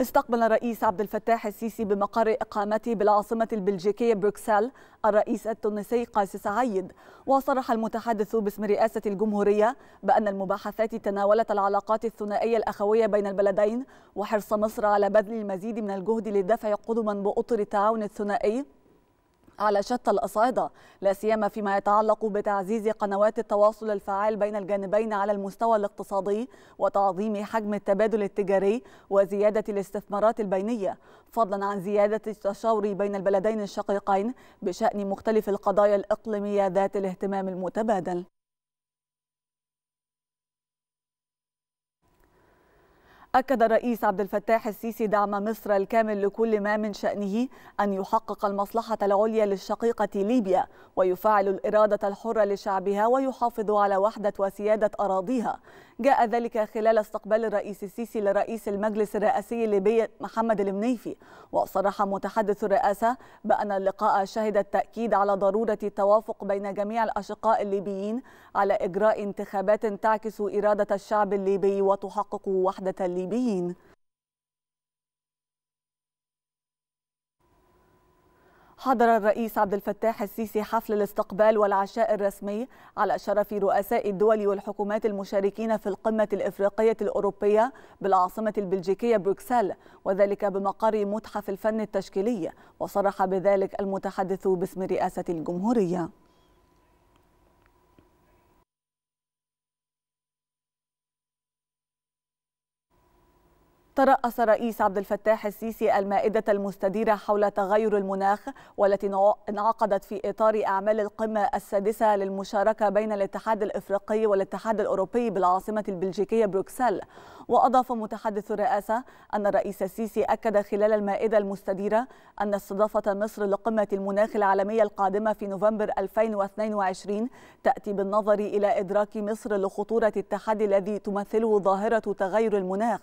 استقبل الرئيس عبد الفتاح السيسي بمقر إقامته بالعاصمة البلجيكية بروكسل الرئيس التونسي قاسي سعيد وصرح المتحدث باسم رئاسة الجمهورية بأن المباحثات تناولت العلاقات الثنائية الأخوية بين البلدين وحرص مصر على بذل المزيد من الجهد لدفع قدما بأطر التعاون الثنائي على شتى الأصعدة لا سيما فيما يتعلق بتعزيز قنوات التواصل الفعال بين الجانبين على المستوى الاقتصادي وتعظيم حجم التبادل التجاري وزيادة الاستثمارات البينية فضلا عن زيادة التشاور بين البلدين الشقيقين بشأن مختلف القضايا الإقليمية ذات الاهتمام المتبادل أكد الرئيس عبد الفتاح السيسي دعم مصر الكامل لكل ما من شأنه أن يحقق المصلحة العليا للشقيقة ليبيا ويفعل الإرادة الحرة لشعبها ويحافظ على وحدة وسيادة أراضيها جاء ذلك خلال استقبال الرئيس السيسي لرئيس المجلس الرئاسي الليبي محمد المنيفي وصرح متحدث الرئاسة بأن اللقاء شهد التأكيد على ضرورة التوافق بين جميع الأشقاء الليبيين على إجراء انتخابات تعكس إرادة الشعب الليبي وتحقق وحدة الليبي الصليبيين حضر الرئيس عبد الفتاح السيسي حفل الاستقبال والعشاء الرسمي على شرف رؤساء الدول والحكومات المشاركين في القمة الإفريقية الأوروبية بالعاصمة البلجيكية بروكسل وذلك بمقر متحف الفن التشكيلي وصرح بذلك المتحدث باسم رئاسة الجمهورية ترأس رئيس عبد الفتاح السيسي المائدة المستديرة حول تغير المناخ والتي انعقدت في إطار أعمال القمة السادسة للمشاركة بين الاتحاد الإفريقي والاتحاد الأوروبي بالعاصمة البلجيكية بروكسل وأضاف متحدث الرئاسة أن الرئيس السيسي أكد خلال المائدة المستديرة أن استضافة مصر لقمة المناخ العالمية القادمة في نوفمبر 2022 تأتي بالنظر إلى إدراك مصر لخطورة التحدي الذي تمثله ظاهرة تغير المناخ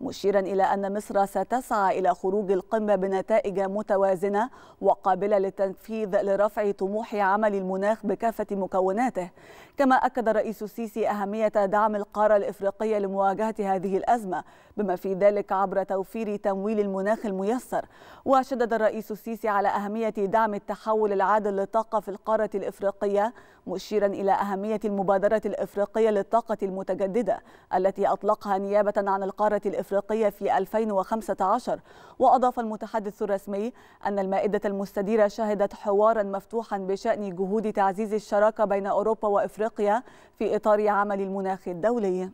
مشير مشيرا إلى أن مصر ستسعى إلى خروج القمة بنتائج متوازنة وقابلة للتنفيذ لرفع طموح عمل المناخ بكافة مكوناته كما أكد الرئيس السيسي أهمية دعم القارة الإفريقية لمواجهة هذه الأزمة بما في ذلك عبر توفير تمويل المناخ الميسر وشدد الرئيس السيسي على أهمية دعم التحول العادل للطاقة في القارة الإفريقية مشيرا إلى أهمية المبادرة الإفريقية للطاقة المتجددة التي أطلقها نيابة عن القارة الإفريقية الصحية في 2015 وأضاف المتحدث الرسمي أن المائدة المستديرة شهدت حوارا مفتوحا بشأن جهود تعزيز الشراكة بين أوروبا وإفريقيا في إطار عمل المناخ الدولي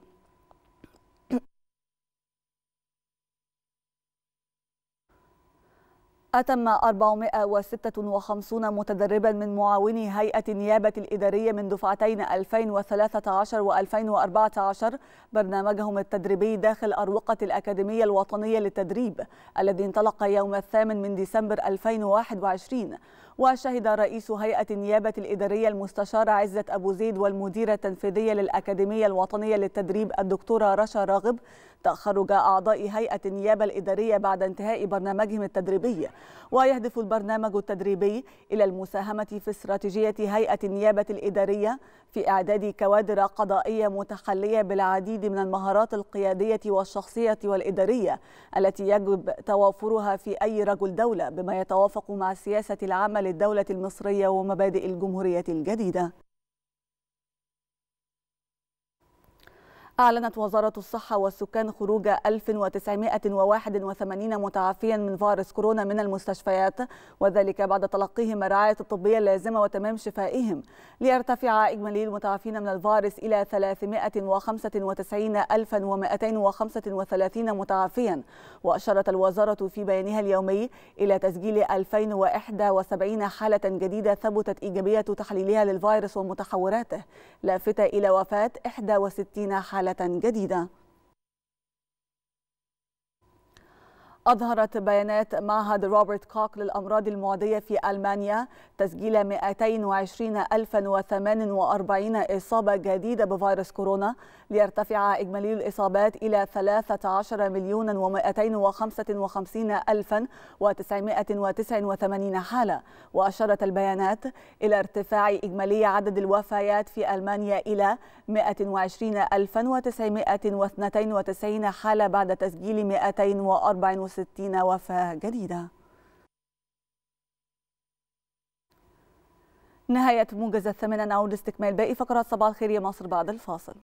أتم 456 متدربا من معاوني هيئة النيابة الإدارية من دفعتين 2013 و 2014 برنامجهم التدريبي داخل أروقة الأكاديمية الوطنية للتدريب الذي انطلق يوم الثامن من ديسمبر 2021 وشهد رئيس هيئة النيابة الإدارية المستشار عزة أبو زيد والمديرة التنفيذية للأكاديمية الوطنية للتدريب الدكتورة رشا راغب تخرج أعضاء هيئة النيابة الإدارية بعد انتهاء برنامجهم التدريبي ويهدف البرنامج التدريبي إلى المساهمة في استراتيجية هيئة النيابة الإدارية في إعداد كوادر قضائية متخلية بالعديد من المهارات القيادية والشخصية والإدارية التي يجب توافرها في أي رجل دولة بما يتوافق مع سياسة العمل للدولة المصرية ومبادئ الجمهورية الجديدة أعلنت وزارة الصحة والسكان خروج 1981 متعافيا من فيروس كورونا من المستشفيات وذلك بعد تلقيهم الرعاية الطبية اللازمة وتمام شفائهم ليرتفع إجمالي المتعافين من الفيروس إلى 395235 متعافيا وأشارت الوزارة في بيانها اليومي إلى تسجيل 2071 حالة جديدة ثبتت إيجابية تحليلها للفيروس ومتحوراته لافتة إلى وفاة 61 حالة مرحلة جديدة أظهرت بيانات معهد روبرت كوك للأمراض المعدية في ألمانيا تسجيل 220048 إصابة جديدة بفيروس كورونا ليرتفع إجمالي الإصابات إلى 13 مليون و255 ألفا و989 حالة وأشارت البيانات إلى ارتفاع إجمالي عدد الوفيات في ألمانيا إلى 120992 حالة بعد تسجيل 240 61 وفاة جديدة نهاية موجز الثامنة نعود لاستكمال باقي فقرات صباح الخير يا مصر بعد الفاصل